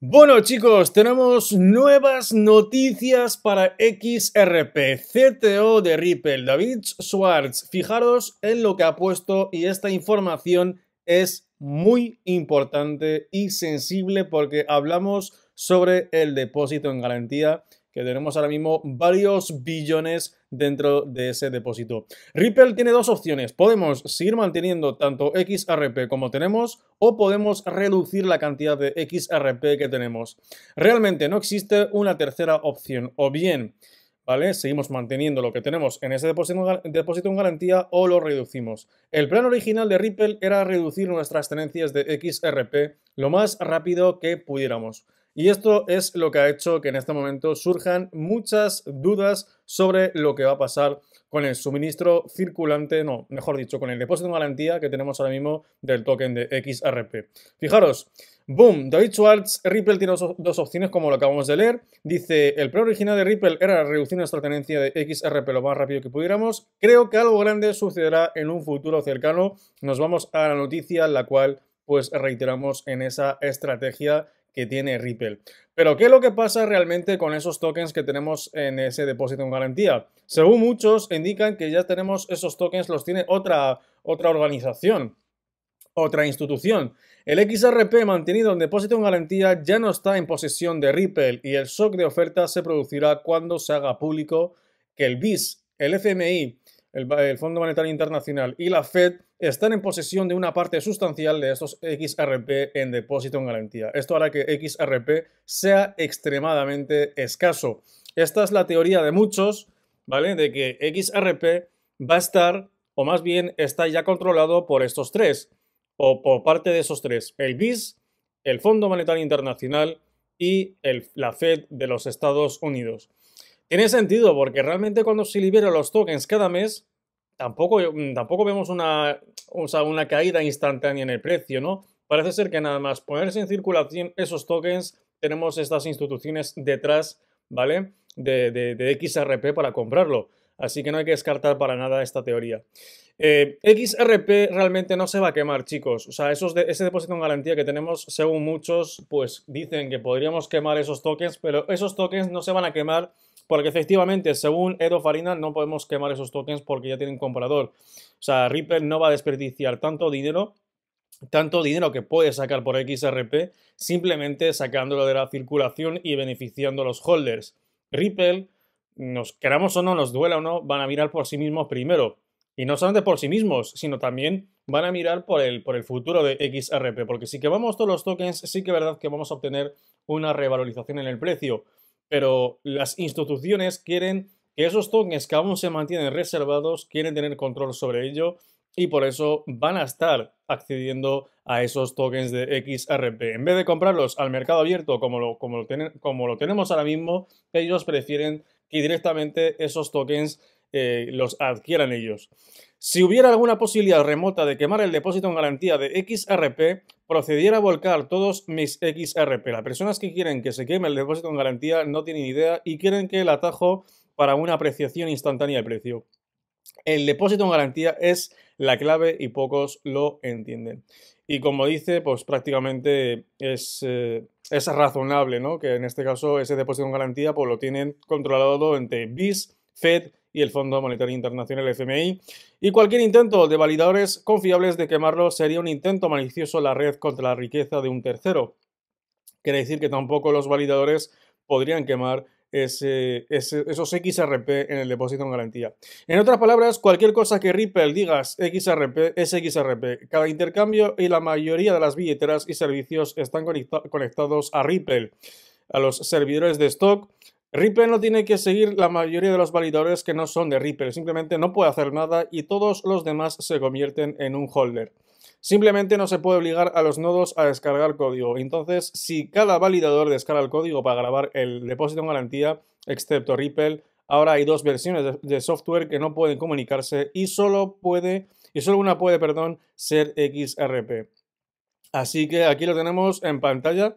Bueno chicos, tenemos nuevas noticias para XRP, CTO de Ripple, David Schwartz. Fijaros en lo que ha puesto y esta información es muy importante y sensible porque hablamos sobre el depósito en garantía que tenemos ahora mismo varios billones dentro de ese depósito. Ripple tiene dos opciones. Podemos seguir manteniendo tanto XRP como tenemos o podemos reducir la cantidad de XRP que tenemos. Realmente no existe una tercera opción. O bien, ¿vale? Seguimos manteniendo lo que tenemos en ese depósito, depósito en garantía o lo reducimos. El plan original de Ripple era reducir nuestras tenencias de XRP lo más rápido que pudiéramos. Y esto es lo que ha hecho que en este momento surjan muchas dudas sobre lo que va a pasar con el suministro circulante, no, mejor dicho, con el depósito en garantía que tenemos ahora mismo del token de XRP. Fijaros, boom, David Schwartz, Ripple tiene dos, opciones como lo acabamos de leer. Dice, el plan original de Ripple era reducir nuestra tenencia de XRP lo más rápido que pudiéramos. Creo que algo grande sucederá en un futuro cercano. Nos vamos a la noticia, la cual pues reiteramos en esa estrategia que tiene Ripple. Pero ¿qué es lo que pasa realmente con esos tokens que tenemos en ese depósito en garantía? Según muchos indican que ya tenemos esos tokens, los tiene otra, otra organización, otra institución. El XRP mantenido en depósito en garantía ya no está en posesión de Ripple y el shock de oferta se producirá cuando se haga público que el BIS, el FMI el, Fondo Monetario Internacional y la Fed están en posesión de una parte sustancial de estos XRP en depósito en garantía. Esto hará que XRP sea extremadamente escaso. Esta es la teoría de muchos, ¿vale? De que XRP va a estar, o más bien está ya controlado por estos tres, o por parte de esos tres, el BIS, el Fondo Monetario Internacional y la Fed de los Estados Unidos. Tiene sentido, porque realmente cuando se liberan los tokens cada mes, tampoco, mm, tampoco vemos una, una caída instantánea en el precio, ¿no? Parece ser que nada más ponerse en circulación esos tokens, tenemos estas instituciones detrás, ¿vale? De, XRP para comprarlo. Así que no hay que descartar para nada esta teoría. Eh, XRP realmente no se va a quemar, chicos. O sea, esos ese depósito en garantía que tenemos, según muchos, pues dicen que podríamos quemar esos tokens, pero esos tokens no se van a quemar porque efectivamente, según Edo Farina, no podemos quemar esos tokens porque ya tienen comprador. O sea, Ripple no va a desperdiciar tanto dinero tanto dinero que puede sacar por XRP simplemente sacándolo de la circulación y beneficiando a los holders. Ripple, nos queramos o no, nos duela o no, van a mirar por sí mismos primero. Y no solamente por sí mismos, sino también van a mirar por el, por el futuro de XRP, porque si quemamos todos los tokens, sí que es verdad que vamos a obtener una revalorización en el precio pero las instituciones quieren que esos tokens que aún se mantienen reservados, quieren tener control sobre ello y por eso van a estar accediendo a esos tokens de XRP. En vez de comprarlos al mercado abierto como lo, como lo tenemos ahora mismo, ellos prefieren que directamente esos tokens eh, los adquieran ellos. Si hubiera alguna posibilidad remota de quemar el depósito en garantía de XRP, procediera a volcar todos mis XRP. Las personas que quieren que se queme el depósito en garantía no tienen idea y quieren que el atajo para una apreciación instantánea de precio. El depósito en garantía es la clave y pocos lo entienden. Y como dice, pues prácticamente es, eh, es razonable, ¿no? Que en este caso ese depósito en garantía pues lo tienen controlado entre BIS, Fed, y el Fondo Monetario Internacional FMI, y cualquier intento de validadores confiables de quemarlo sería un intento malicioso en la red contra la riqueza de un tercero. Quiere decir que tampoco los validadores podrían quemar ese, esos XRP en el depósito en garantía. En otras palabras, cualquier cosa que Ripple digas XRP es XRP. Cada intercambio y la mayoría de las billeteras y servicios están conectados a Ripple, a los servidores de stock, Ripple no tiene que seguir la mayoría de los validadores que no son de Ripple, simplemente no puede hacer nada y todos los demás se convierten en un holder. Simplemente no se puede obligar a los nodos a descargar código. Entonces, si cada validador descarga el código para grabar el depósito en garantía, excepto Ripple, ahora hay dos versiones de, software que no pueden comunicarse y solo puede y solo una puede, perdón, ser XRP. Así que aquí lo tenemos en pantalla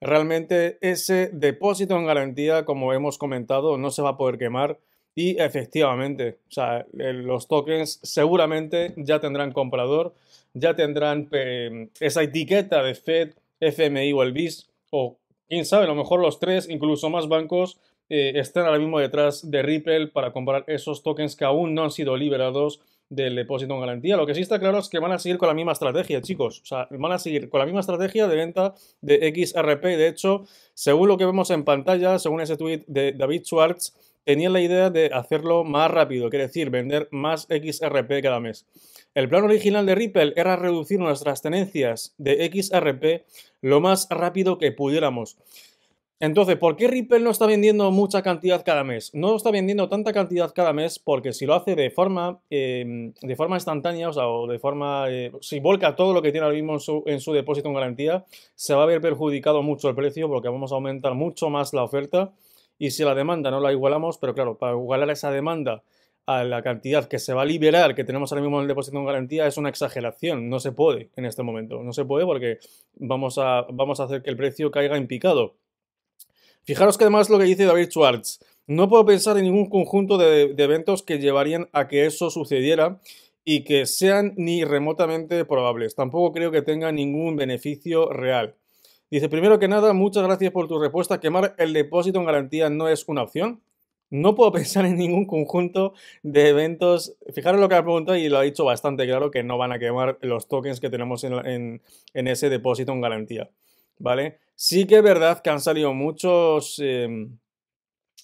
realmente ese depósito en garantía, como hemos comentado, no se va a poder quemar. Y efectivamente, o sea, eh, los tokens seguramente ya tendrán comprador, ya tendrán eh, esa etiqueta de Fed, FMI o el BIS, o quién sabe, a lo mejor los tres, incluso más bancos, eh, estén están ahora mismo detrás de Ripple para comprar esos tokens que aún no han sido liberados del depósito en garantía. Lo que sí está claro es que van a seguir con la misma estrategia, chicos. O sea, van a seguir con la misma estrategia de venta de XRP. De hecho, según lo que vemos en pantalla, según ese tweet de David Schwartz, tenían la idea de hacerlo más rápido, quiere decir, vender más XRP cada mes. El plan original de Ripple era reducir nuestras tenencias de XRP lo más rápido que pudiéramos. Entonces, ¿por qué Ripple no está vendiendo mucha cantidad cada mes? No está vendiendo tanta cantidad cada mes porque si lo hace de forma, em, de forma instantánea, o sea, o de forma... Eh, si volca todo lo que tiene ahora mismo en su, depósito en garantía, se va a ver perjudicado mucho el precio porque vamos a aumentar mucho más la oferta y si la demanda no la igualamos, pero claro, para igualar esa demanda a la cantidad que se va a liberar que tenemos ahora mismo en el depósito en garantía es una exageración, no se puede en este momento, no se puede porque vamos a, vamos a hacer que el precio caiga en picado. Fijaros que además lo que dice David Schwartz, no puedo pensar en ningún conjunto de, eventos que llevarían a que eso sucediera y que sean ni remotamente probables. Tampoco creo que tenga ningún beneficio real. Dice, primero que nada, muchas gracias por tu respuesta. Quemar el depósito en garantía no es una opción. No puedo pensar en ningún conjunto de eventos. Fijaros lo que ha preguntado y lo ha dicho bastante claro, que no van a quemar los tokens que tenemos en ese depósito en garantía. ¿vale? Sí que es verdad que han salido muchos, em,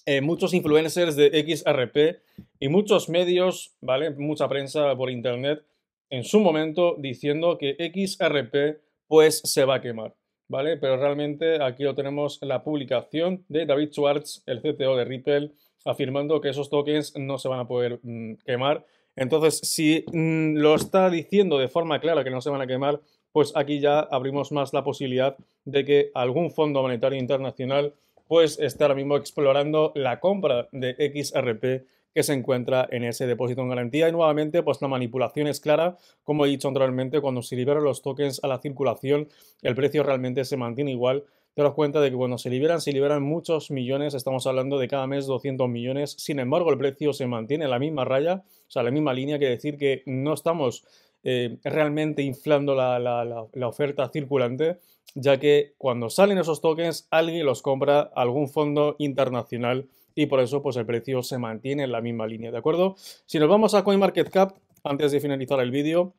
eh, muchos influencers de XRP y muchos medios, ¿vale? Mucha prensa por internet en su momento diciendo que XRP pues se va a quemar, ¿vale? Pero realmente aquí lo tenemos la publicación de David Schwartz, el CTO de Ripple, afirmando que esos tokens no se van a poder mm, quemar. Entonces, si mm, lo está diciendo de forma clara que no se van a quemar, pues aquí ya abrimos más la posibilidad de que algún Fondo Monetario Internacional pues esté ahora mismo explorando la compra de XRP que se encuentra en ese depósito en garantía. Y nuevamente, pues la manipulación es clara. Como he dicho anteriormente, cuando se liberan los tokens a la circulación, el precio realmente se mantiene igual. Te das cuenta de que cuando se liberan, se liberan muchos millones, estamos hablando de cada mes 200 millones, sin embargo el precio se mantiene en la misma raya, o sea, la misma línea, que decir que no estamos eh, realmente inflando la, oferta circulante, ya que cuando salen esos tokens alguien los compra algún fondo internacional y por eso pues el precio se mantiene en la misma línea, ¿de acuerdo? Si nos vamos a CoinMarketCap, antes de finalizar el vídeo,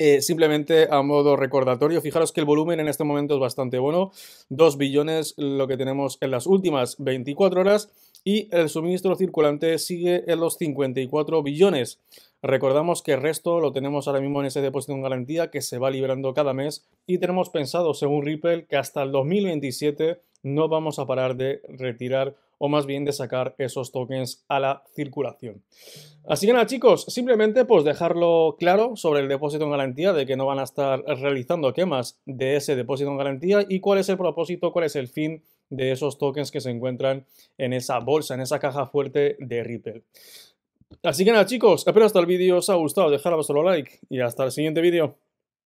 eh, simplemente a modo recordatorio, fijaros que el volumen en este momento es bastante bueno, 2 billones lo que tenemos en las últimas 24 horas y el suministro circulante sigue en los 54 billones. Recordamos que el resto lo tenemos ahora mismo en ese depósito en garantía que se va liberando cada mes y tenemos pensado, según Ripple, que hasta el 2027 no vamos a parar de retirar o más bien de sacar esos tokens a la circulación. Así que nada chicos, simplemente pues dejarlo claro sobre el depósito en garantía, de que no van a estar realizando quemas de ese depósito en garantía y cuál es el propósito, cuál es el fin de esos tokens que se encuentran en esa bolsa, en esa caja fuerte de Ripple. Así que nada chicos, espero hasta el vídeo os ha gustado, dejad vuestro like y hasta el siguiente vídeo.